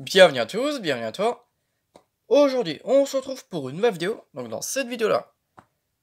Bienvenue à tous, bienvenue à toi. Aujourd'hui, on se retrouve pour une nouvelle vidéo. Donc dans cette vidéo-là,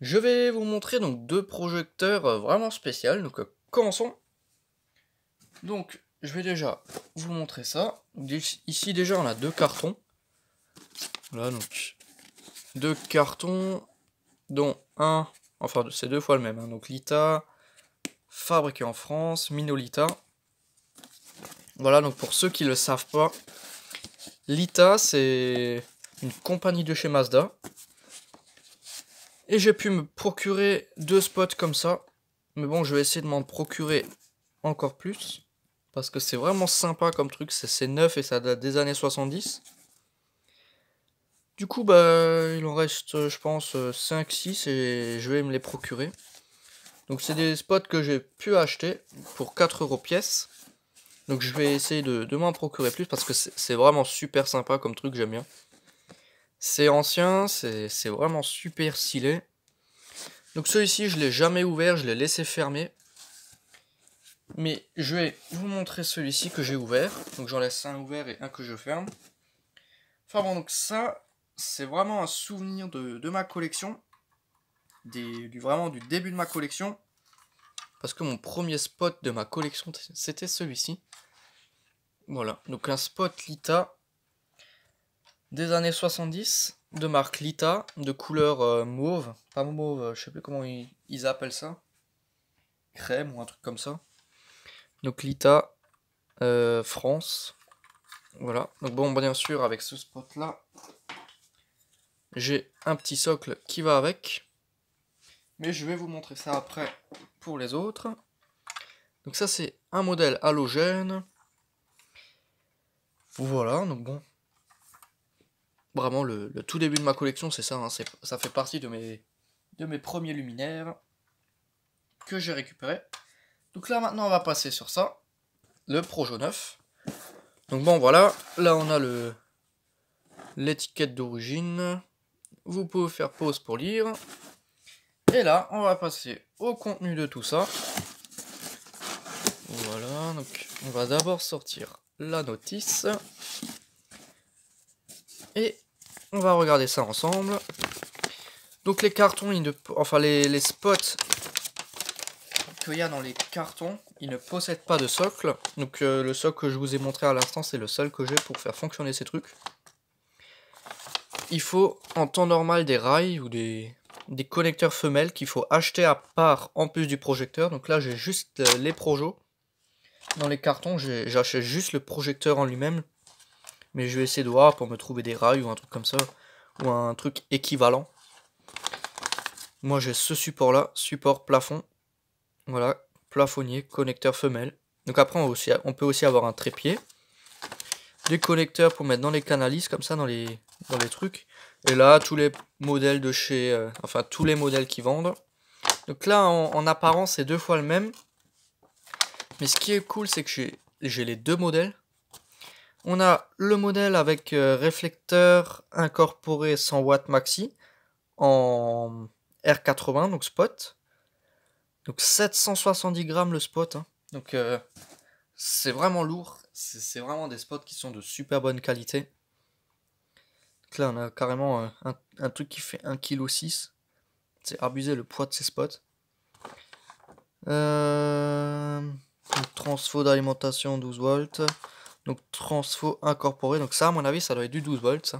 je vais vous montrer donc deux projecteurs euh, vraiment spéciaux. Donc euh, commençons. Donc je vais déjà vous montrer ça. Ici déjà on a deux cartons. Voilà donc deux cartons dont un, enfin c'est deux fois le même. Hein. donc Lita, fabriqué en France, Minolita. Voilà donc pour ceux qui ne le savent pas, Lita, c'est une compagnie de chez Mazda. Et j'ai pu me procurer deux spots comme ça. Mais bon, je vais essayer de m'en procurer encore plus. Parce que c'est vraiment sympa comme truc. C'est neuf et ça date des années 70. Du coup, bah, il en reste, euh, je pense, 5-6 euh, et je vais me les procurer. Donc c'est des spots que j'ai pu acheter pour 4 euros pièce. Donc je vais essayer de, m'en procurer plus parce que c'est vraiment super sympa comme truc, j'aime bien. C'est ancien, c'est vraiment super stylé. Donc celui-ci, je l'ai jamais ouvert, je l'ai laissé fermer. Mais je vais vous montrer celui-ci que j'ai ouvert. Donc j'en laisse un ouvert et un que je ferme. Enfin bon, donc ça, c'est vraiment un souvenir de, ma collection. du, vraiment du début de ma collection parce que mon premier spot de ma collection, c'était celui-ci. Voilà, donc un spot Lita des années 70, de marque Lita, de couleur euh, mauve, pas mauve, euh, je sais plus comment ils, appellent ça, crème ou un truc comme ça. Donc Lita euh, France, voilà. Donc bon, bien sûr, avec ce spot là, j'ai un petit socle qui va avec, mais je vais vous montrer ça après les autres. Donc ça c'est un modèle halogène. Voilà, donc bon. Vraiment le, tout début de ma collection c'est ça, hein, ça fait partie de mes, de mes premiers luminaires que j'ai récupéré. Donc là maintenant on va passer sur ça, le Projo 9. Donc bon voilà, là on a le l'étiquette d'origine. Vous pouvez faire pause pour lire. Et là, on va passer au contenu de tout ça. Voilà, donc on va d'abord sortir la notice. Et on va regarder ça ensemble. Donc les cartons, ne... enfin les, spots qu'il y a dans les cartons, ils ne possèdent pas de socle. Donc euh, le socle que je vous ai montré à l'instant, c'est le seul que j'ai pour faire fonctionner ces trucs. Il faut en temps normal des rails ou des, des connecteurs femelles qu'il faut acheter à part en plus du projecteur. Donc là, j'ai juste euh, les projo Dans les cartons, j'achète juste le projecteur en lui-même. Mais je vais essayer de voir pour me trouver des rails ou un truc comme ça. Ou un truc équivalent. Moi, j'ai ce support-là, support plafond. Voilà, plafonnier, connecteur femelle. Donc après, on, peut aussi avoir un trépied. Des connecteurs pour mettre dans les canalises, comme ça, dans les, dans les trucs. Et là, tous les modèles de chez... Euh, enfin, tous les modèles qui vendent. Donc là, en, apparence, c'est deux fois le même. Mais ce qui est cool, c'est que j'ai les deux modèles. On a le modèle avec euh, réflecteur incorporé 100 watts maxi en R80, donc spot. Donc 770 grammes le spot. Hein. Donc euh, c'est vraiment lourd. C'est vraiment des spots qui sont de super bonne qualité là, on a carrément euh, un, truc qui fait 1,6 kg. C'est abusé le poids de ces spots. Euh, transfo d'alimentation 12 volts. Donc transfo incorporé. Donc ça, à mon avis, ça doit être du 12 volts.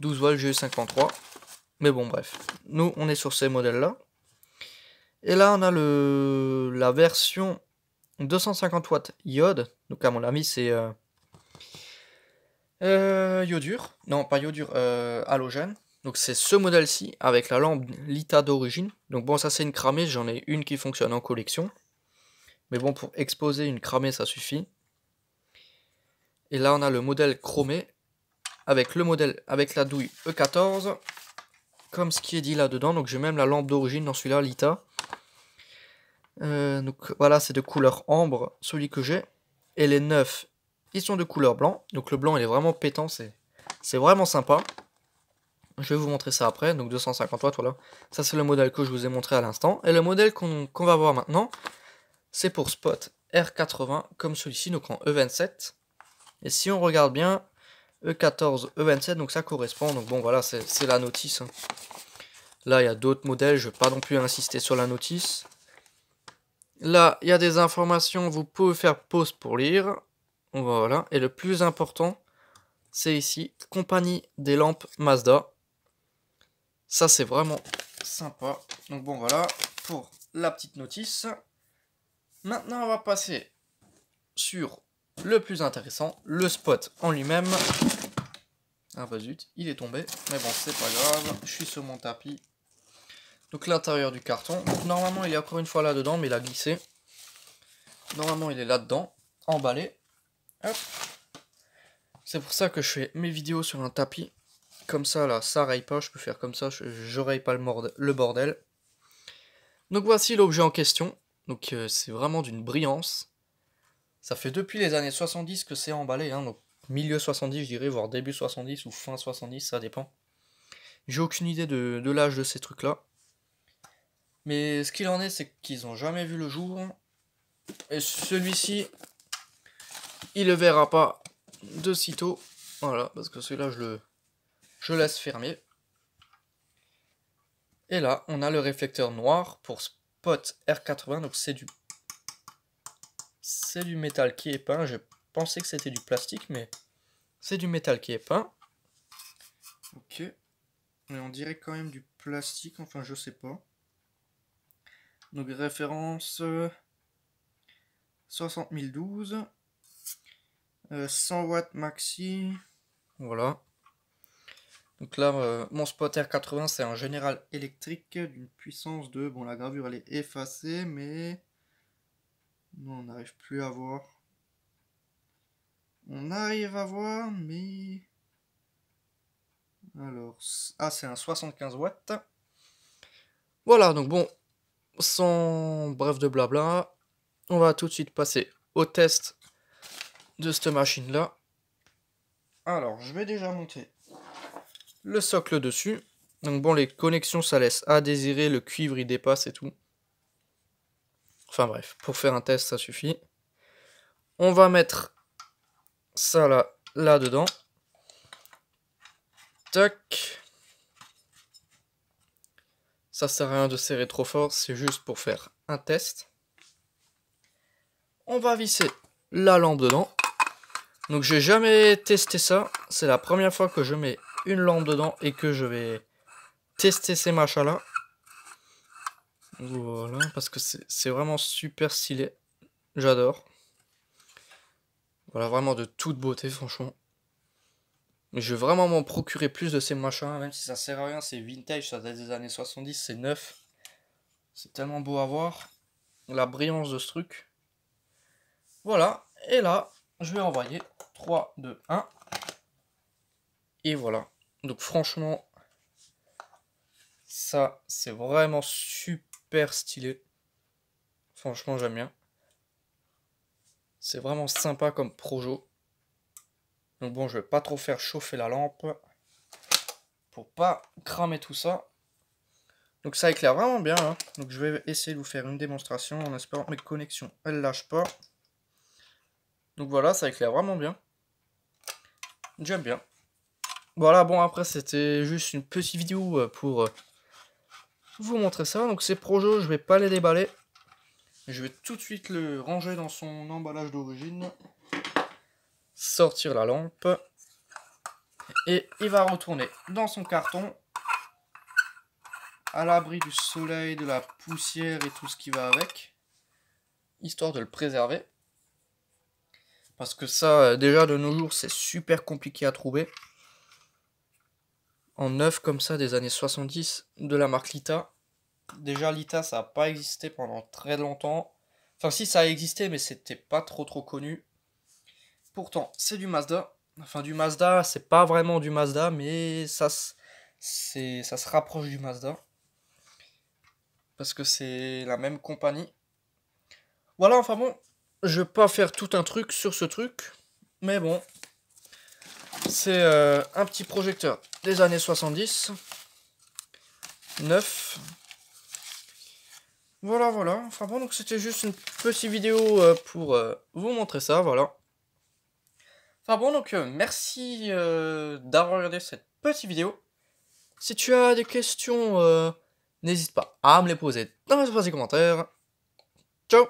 12 volts j'ai eu 53 Mais bon, bref. Nous, on est sur ces modèles-là. Et là, on a le, la version 250 watts iode. Donc à mon avis, c'est... Euh, euh, Yodur, non pas Yodur, euh, Halogène. Donc c'est ce modèle-ci avec la lampe Lita d'origine. Donc bon, ça c'est une cramée, j'en ai une qui fonctionne en collection. Mais bon, pour exposer une cramée, ça suffit. Et là, on a le modèle chromé avec le modèle avec la douille E14 comme ce qui est dit là-dedans. Donc j'ai même la lampe d'origine dans celui-là, Lita. Euh, donc voilà, c'est de couleur ambre, celui que j'ai. Et les neufs. Ils de couleur blanc. Donc le blanc, il est vraiment pétant. C'est vraiment sympa. Je vais vous montrer ça après. Donc 250 watts, voilà. Ça, c'est le modèle que je vous ai montré à l'instant. Et le modèle qu'on va voir maintenant, c'est pour Spot R80, comme celui-ci, donc en E27. Et si on regarde bien, E14, E27, donc ça correspond. Donc bon, voilà, c'est la notice. Hein. Là, il y a d'autres modèles. Je ne vais pas non plus insister sur la notice. Là, il y a des informations. Vous pouvez faire pause pour lire. Voilà. Et le plus important, c'est ici, compagnie des lampes Mazda. Ça, c'est vraiment sympa. Donc bon, voilà pour la petite notice. Maintenant, on va passer sur le plus intéressant, le spot en lui-même. Ah bah zut, il est tombé. Mais bon, c'est pas grave, je suis sur mon tapis. Donc l'intérieur du carton. normalement, il est encore une fois là-dedans, mais il a glissé. Normalement, il est là-dedans, emballé. C'est pour ça que je fais mes vidéos sur un tapis. Comme ça, là, ça raye pas. Je peux faire comme ça, je, raye pas le, le bordel. Donc voici l'objet en question. Donc euh, c'est vraiment d'une brillance. Ça fait depuis les années 70 que c'est emballé. Hein. donc milieu 70, je dirais, voire début 70 ou fin 70, ça dépend. J'ai aucune idée de l'âge de ces trucs-là. Mais ce qu'il en est, c'est qu'ils n'ont jamais vu le jour. Et celui-ci, il le verra pas de sitôt. Voilà, parce que celui-là, je le je laisse fermer. Et là, on a le réflecteur noir pour Spot R80. Donc c'est du c'est du métal qui est peint. Je pensais que c'était du plastique, mais c'est du métal qui est peint. Ok. Mais on dirait quand même du plastique, enfin je sais pas. Donc référence 60012. Euh, 100 euh, watts maxi. Voilà. Donc là, euh, mon spot R80, c'est un général électrique d'une puissance de... Bon, la gravure, elle est effacée, mais... Non, on n'arrive plus à voir. On arrive à voir, mais... Alors, ah, c'est un 75 watts. Voilà, donc bon, sans bref de blabla, on va tout de suite passer au test de cette machine-là. Alors, je vais déjà monter le socle dessus. Donc bon, les connexions, ça laisse à désirer, le cuivre, il dépasse et tout. Enfin bref, pour faire un test, ça suffit. On va mettre ça là, là dedans. Tac. Ça sert à rien de serrer trop fort, c'est juste pour faire un test. On va visser la lampe dedans. Donc j'ai jamais testé ça. C'est la première fois que je mets une lampe dedans et que je vais tester ces machins là. Voilà, parce que c'est vraiment super stylé. J'adore. Voilà, vraiment de toute beauté, franchement. Mais je vais vraiment m'en procurer plus de ces machins, même si ça sert à rien, c'est vintage, ça date des années 70, c'est neuf. C'est tellement beau à voir. La brillance de ce truc. Voilà, et là, je vais envoyer 3, 2, 1. Et voilà. Donc franchement, ça, c'est vraiment super stylé. Franchement, j'aime bien. C'est vraiment sympa comme projo. Donc bon, je vais pas trop faire chauffer la lampe pour pas cramer tout ça. Donc ça éclaire vraiment bien. Hein. Donc je vais essayer de vous faire une démonstration en espérant que mes connexions, elles lâchent pas. Donc voilà, ça éclaire vraiment bien. J'aime bien. Voilà, bon après c'était juste une petite vidéo euh, pour euh, vous montrer ça. Donc ces projets, je vais pas les déballer. Je vais tout de suite le ranger dans son emballage d'origine. Sortir la lampe. Et il va retourner dans son carton. À l'abri du soleil, de la poussière et tout ce qui va avec. Histoire de le préserver. Parce que ça, euh, déjà de nos jours, c'est super compliqué à trouver. En neuf comme ça, des années 70, de la marque Lita. Déjà, Lita, ça n'a pas existé pendant très longtemps. Enfin, si, ça a existé, mais c'était pas trop trop connu. Pourtant, c'est du Mazda. Enfin, du Mazda, c'est pas vraiment du Mazda, mais ça, ça se rapproche du Mazda. Parce que c'est la même compagnie. Voilà, enfin bon, je vais pas faire tout un truc sur ce truc, mais bon, c'est euh, un petit projecteur des années 70, neuf. Voilà, voilà. Enfin bon, donc c'était juste une petite vidéo euh, pour euh, vous montrer ça, voilà. Enfin bon, donc merci d'avoir regardé cette petite vidéo. Si tu as des questions, n'hésite pas à me les poser dans les commentaires. Ciao